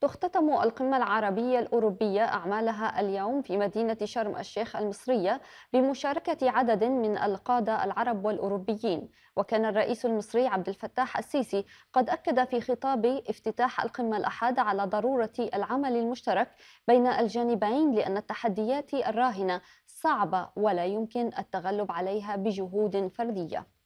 تختتم القمة العربية الأوروبية أعمالها اليوم في مدينة شرم الشيخ المصرية بمشاركة عدد من القادة العرب والأوروبيين وكان الرئيس المصري عبد الفتاح السيسي قد أكد في خطاب افتتاح القمة الأحد على ضرورة العمل المشترك بين الجانبين لأن التحديات الراهنة صعبة ولا يمكن التغلب عليها بجهود فردية